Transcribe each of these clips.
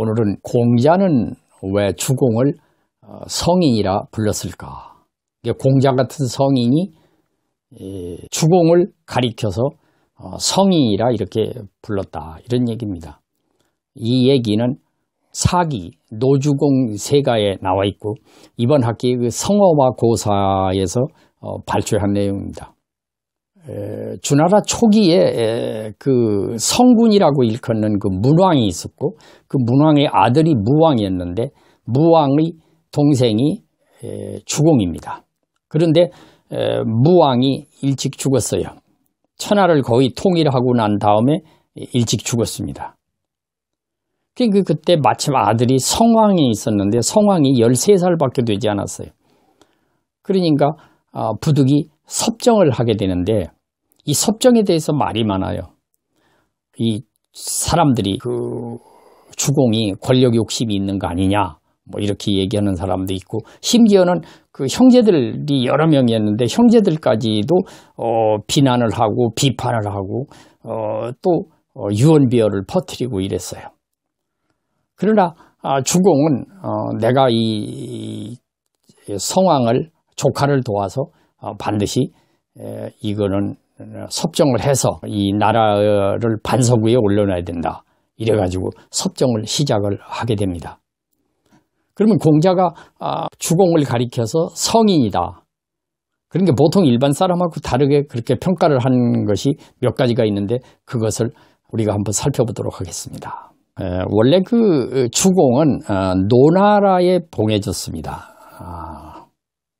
오늘은 공자는 왜 주공을 어, 성인이라 불렀을까? 공자 같은 성인이 주공을 가리켜서 어, 성인이라 이렇게 불렀다 이런 얘기입니다. 이 얘기는 사기 노주공 세가에 나와 있고 이번 학기 그 성어와 고사에서 어, 발췌한 내용입니다. 주나라 초기에 그 성군이라고 일컫는 그 문왕이 있었고 그 문왕의 아들이 무왕이었는데 무왕의 동생이 주공입니다. 그런데 무왕이 일찍 죽었어요. 천하를 거의 통일하고 난 다음에 일찍 죽었습니다. 그 그때 마침 아들이 성왕이 있었는데 성왕이 13살밖에 되지 않았어요. 그러니까 아, 부득이 섭정을 하게 되는데 이 섭정에 대해서 말이 많아요. 이 사람들이 그 주공이 권력 욕심이 있는 거 아니냐 뭐 이렇게 얘기하는 사람도 있고 심지어는 그 형제들이 여러 명이었는데 형제들까지도 어 비난을 하고 비판을 하고 어또 어, 어 유언비어를 퍼뜨리고 이랬어요. 그러나 아 주공은 어 내가 이 성황을 조카를 도와서 어, 반드시 이거는 섭정을 해서 이 나라를 반석 위에 올려놔야 된다. 이래가지고 섭정을 시작을 하게 됩니다. 그러면 공자가 아, 주공을 가리켜서 성인이다. 그러니까 보통 일반 사람하고 다르게 그렇게 평가를 한 것이 몇 가지가 있는데 그것을 우리가 한번 살펴보도록 하겠습니다. 원래 그 주공은 아, 노나라에 봉해졌습니다. 아,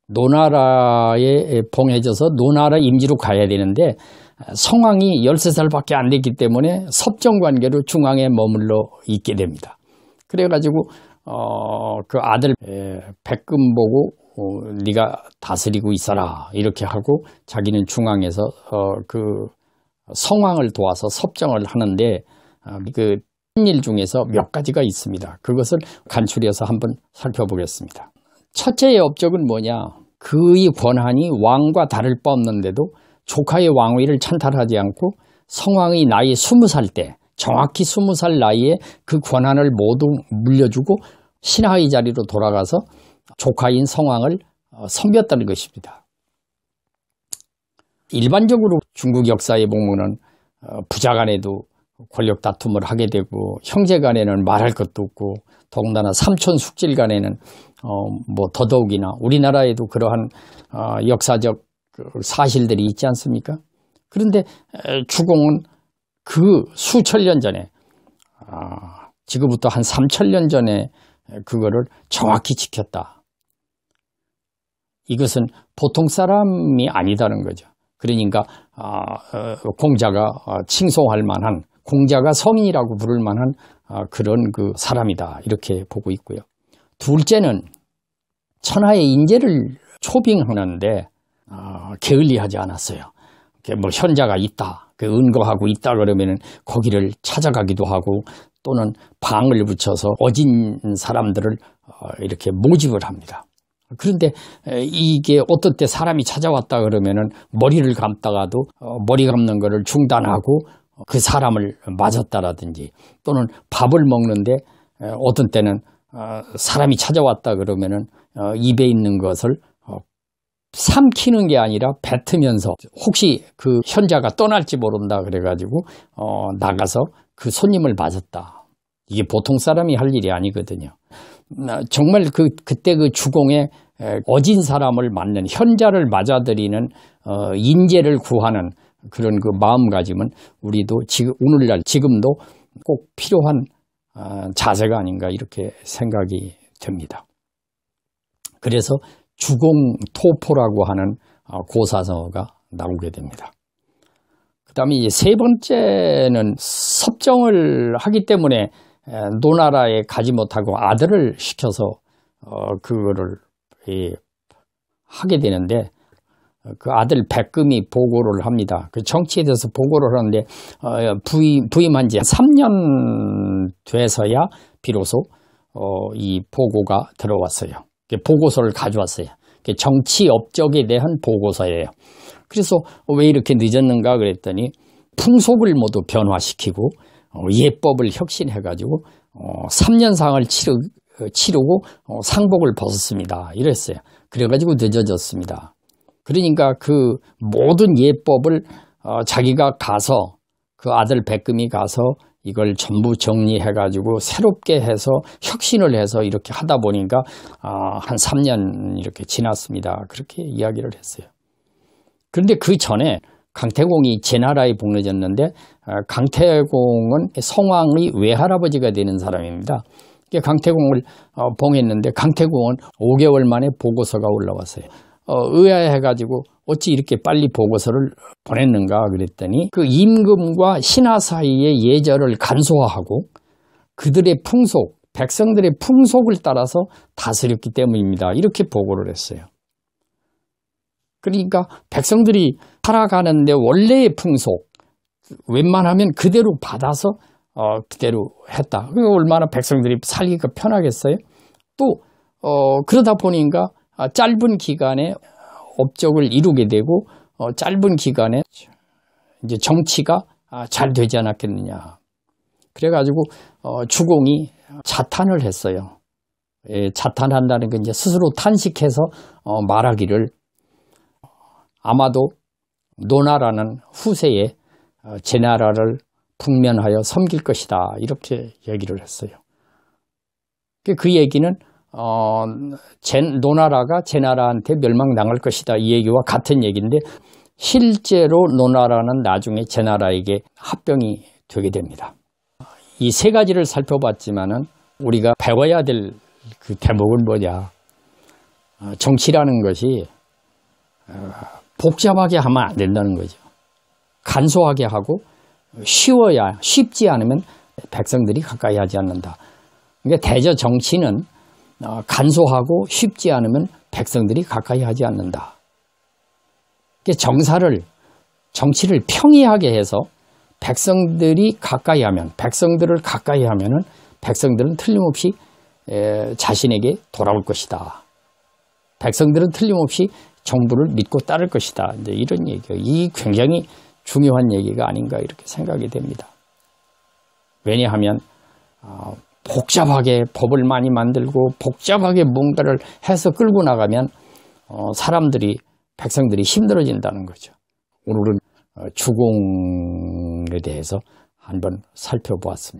노나라에 봉해져서 노나라 임지로 가야 되는데 성왕이 13살밖에 안 됐기 때문에 섭정관계로 중앙에 머물러 있게 됩니다. 그래가지고 어, 그 아들 백금 보고 어, 네가 다스리고 있어라 이렇게 하고 자기는 중앙에서 어, 그성왕을 도와서 섭정을 하는데 어, 그일 중에서 몇 가지가 있습니다. 그것을 간추려서 한번 살펴보겠습니다. 첫째의 업적은 뭐냐? 그의 권한이 왕과 다를 바 없는데도 조카의 왕위를 찬탈하지 않고 성왕의 나이 20살 때 정확히 20살 나이에 그 권한을 모두 물려주고 신하의 자리로 돌아가서 조카인 성왕을 어, 섬겼다는 것입니다. 일반적으로 중국 역사에 보면은 어, 부자 간에도 권력 다툼을 하게 되고 형제 간에는 말할 것도 없고 더군다나 삼촌 숙질 간에는 어뭐 더더욱이나 우리나라에도 그러한 어 역사적 그 사실들이 있지 않습니까? 그런데 주공은 그 수천 년 전에 아 지금부터 한 삼천 년 전에 그거를 정확히 지켰다. 이것은 보통 사람이 아니다는 거죠. 그러니까 아, 어, 공자가 어, 칭송할 만한 공자가 성인이라고 부를 만한 아, 그런 그 사람이다 이렇게 보고 있고요. 둘째는 천하의 인재를 초빙하는데 아, 게을리하지 않았어요. 뭐 현자가 있다, 그 은거하고 있다 그러면 거기를 찾아가기도 하고 또는 방을 붙여서 어진 사람들을 어, 이렇게 모집을 합니다. 그런데 이게 어떤 때 사람이 찾아왔다 그러면 머리를 감다가도 어, 머리 감는 것을 중단하고 그 사람을 맞았다라든지 또는 밥을 먹는데 어떤 때는 어, 사람이 찾아왔다 그러면은 어, 입에 있는 것을 어, 삼키는 게 아니라 뱉으면서 혹시 그 현자가 떠날지 모른다 그래가지고 어 나가서 그 손님을 맞았다. 이게 보통 사람이 할 일이 아니거든요. 정말 그 그때 그 주공의 어진 사람을 맞는 현자를 맞아들이는 어 인재를 구하는 그런 그 마음가짐은 우리도 지금 오늘날 지금도 꼭 필요한 아, 자세가 아닌가 이렇게 생각이 됩니다. 그래서 주공토포라고 하는 아, 고사서가 나오게 됩니다. 그 다음에 세 번째는 섭정을 하기 때문에 노나라에 가지 못하고 아들을 시켜서 어, 그거를 하게 되는데 그 아들 백금이 보고를 합니다. 그 정치에 대해서 보고를 하는데 어, 부임, 부임한 지 3년 돼서야 비로소 어, 이 보고가 들어왔어요. 보고서를 가져왔어요. 정치 업적에 대한 보고서예요. 그래서 왜 이렇게 늦었는가 그랬더니 풍속을 모두 변화시키고 어, 예법을 혁신해가지고 3년상을 치르, 치르고 상복을 벗었습니다. 이랬어요. 그래가지고 늦어졌습니다. 그러니까 그 모든 예법을 어, 자기가 가서 그 아들 백금이 가서 이걸 전부 정리해 가지고 새롭게 해서 혁신을 해서 이렇게 하다 보니까 아, 한 3년 이렇게 지났습니다. 그렇게 이야기를 했어요. 그런데 그 전에 강태공이 제 나라에 복로졌는데 아, 강태공은 성왕의 외할아버지가 되는 사람입니다. 강태공을 어, 봉했는데 강태공은 5개월 만에 보고서가 올라왔어요. 어, 의아해가지고 어찌 이렇게 빨리 보고서를 보냈는가 그랬더니 그 임금과 신하 사이의 예절을 간소화하고 그들의 풍속, 백성들의 풍속을 따라서 다스렸기 때문입니다. 이렇게 보고를 했어요. 그러니까 백성들이 살아가는데 원래의 풍속 웬만하면 그대로 받아서 어, 그대로 했다. 얼마나 백성들이 살기가 편하겠어요? 또 어, 그러다 보니까 아, 짧은 기간에 업적을 이루게 되고 어, 짧은 기간에 이제 정치가 아, 잘 되지 않았겠느냐. 그래가지고 어, 주공이 자탄을 했어요. 예, 자탄한다는 건 이제 스스로 탄식해서 어, 말하기를 아마도 노나라는 후세에 제 나라를 북면하여 섬길 것이다 이렇게 얘기를 했어요. 그 얘기는 어, 제, 노나라가 제나라한테 멸망당할 것이다 이 얘기와 같은 얘기인데 실제로 노나라는 나중에 제나라에게 합병이 되게 됩니다. 이 세 가지를 살펴봤지만은 우리가 배워야 될 그 대목은 뭐냐? 어, 정치라는 것이 어, 복잡하게 하면 안 된다는 거죠. 간소하게 하고 쉬워야 쉽지 않으면 백성들이 가까이 하지 않는다. 그러니까 대저 정치는 어, 간소하고 쉽지 않으면 백성들이 가까이 하지 않는다. 정사를 정치를 평이하게 해서 백성들이 가까이 하면 백성들을 가까이 하면은 백성들은 틀림없이 자신에게 돌아올 것이다. 백성들은 틀림없이 정부를 믿고 따를 것이다. 이제 이런 얘기가 이 굉장히 중요한 얘기가 아닌가 이렇게 생각이 됩니다. 왜냐하면 어, 복잡하게 법을 많이 만들고 복잡하게 뭔가를 해서 끌고 나가면 어, 사람들이 백성들이 힘들어진다는 거죠. 오늘은 어, 주공에 대해서 한번 살펴보았습니다.